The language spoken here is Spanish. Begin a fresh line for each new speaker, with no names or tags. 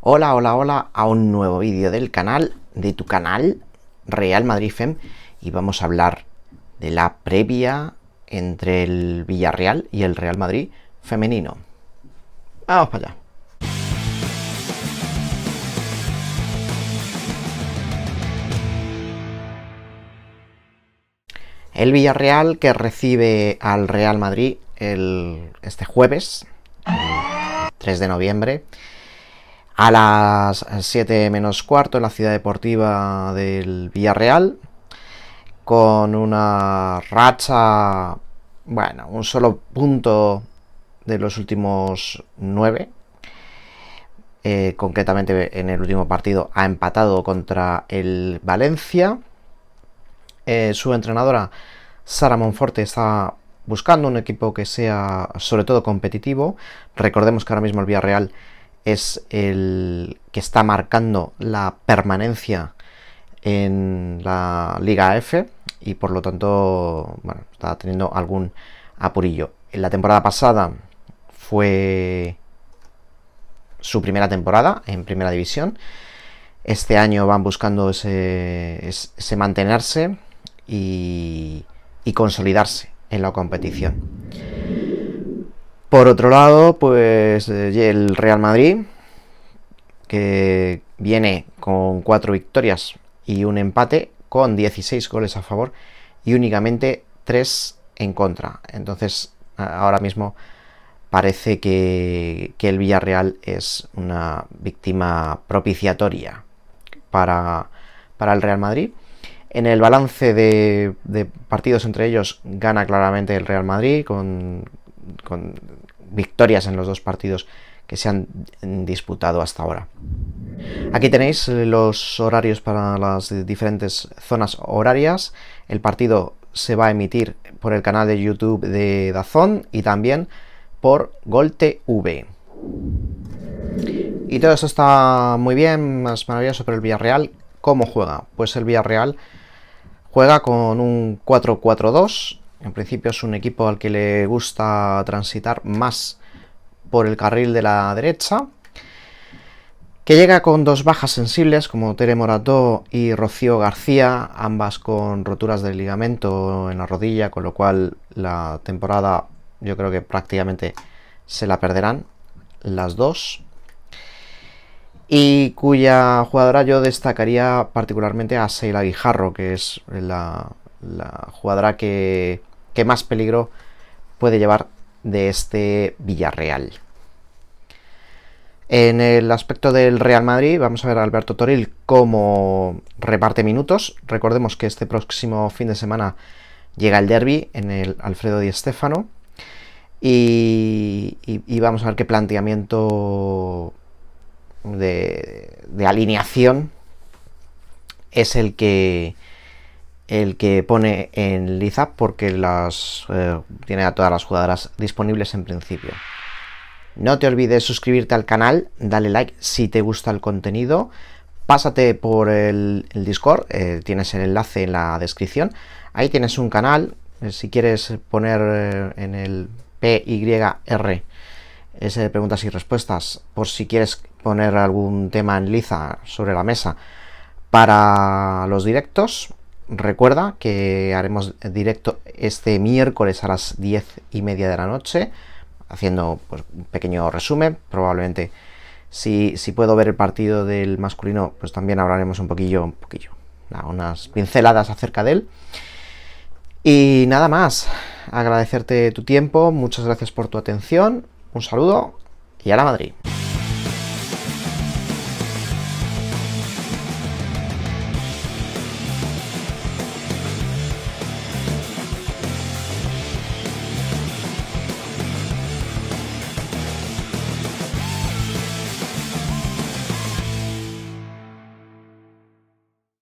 Hola, hola, hola a un nuevo vídeo del canal, de tu canal Real Madrid FEM y vamos a hablar de la previa entre el Villarreal y el Real Madrid femenino. Vamos para allá. El Villarreal que recibe al Real Madrid el, este jueves, 3 de noviembre, a las 7 menos cuarto en la ciudad deportiva del Villarreal, con una racha, bueno, un solo punto de los últimos nueve. Eh, concretamente en el último partido ha empatado contra el Valencia. Eh, su entrenadora Sara Monforte está buscando un equipo que sea sobre todo competitivo. Recordemos que ahora mismo el Villarreal es el que está marcando la permanencia en la Liga F y por lo tanto bueno, está teniendo algún apurillo. En la temporada pasada fue su primera temporada en primera división. Este año van buscando ese, mantenerse y, y consolidarse en la competición. Por otro lado, pues eh, el Real Madrid, que viene con cuatro victorias y un empate, con 16 goles a favor y únicamente tres en contra. Entonces, ahora mismo parece que, el Villarreal es una víctima propiciatoria para, el Real Madrid. En el balance de, de, partidos entre ellos gana claramente el Real Madrid con con victorias en los dos partidos que se han disputado hasta ahora. Aquí tenéis los horarios para las diferentes zonas horarias. El partido se va a emitir por el canal de YouTube de Dazón y también por GolTV Y todo eso está muy bien, más maravilloso, sobre el Villarreal, ¿cómo juega? Pues el Villarreal juega con un 4-4-2 en principio es un equipo al que le gusta transitar más por el carril de la derecha. Que llega con dos bajas sensibles como Tere Morató y Rocío García, ambas con roturas del ligamento en la rodilla, con lo cual la temporada yo creo que prácticamente se la perderán las dos. Y cuya jugadora yo destacaría particularmente a Seila Guijarro, que es la, la jugadora que, más peligro puede llevar de este Villarreal. En el aspecto del Real Madrid, vamos a ver a Alberto Toril cómo reparte minutos. Recordemos que este próximo fin de semana llega el derby en el Alfredo Di Stéfano. Y, y, vamos a ver qué planteamiento de alineación es el que, el que pone en liza porque las eh, tiene a todas las jugadoras disponibles en principio. No te olvides suscribirte al canal, dale like si te gusta el contenido, pásate por el, Discord, eh, tienes el enlace en la descripción, ahí tienes un canal, eh, si quieres poner en el PYR ese de preguntas y respuestas, por si quieres poner algún tema en liza sobre la mesa para los directos, Recuerda que haremos directo este miércoles a las 10 y media de la noche, haciendo pues, un pequeño resumen. Probablemente, si, si, puedo ver el partido del masculino, pues también hablaremos un poquillo, un poquillo, unas pinceladas acerca de él. Y nada más, agradecerte tu tiempo, muchas gracias por tu atención, un saludo y a la Madrid.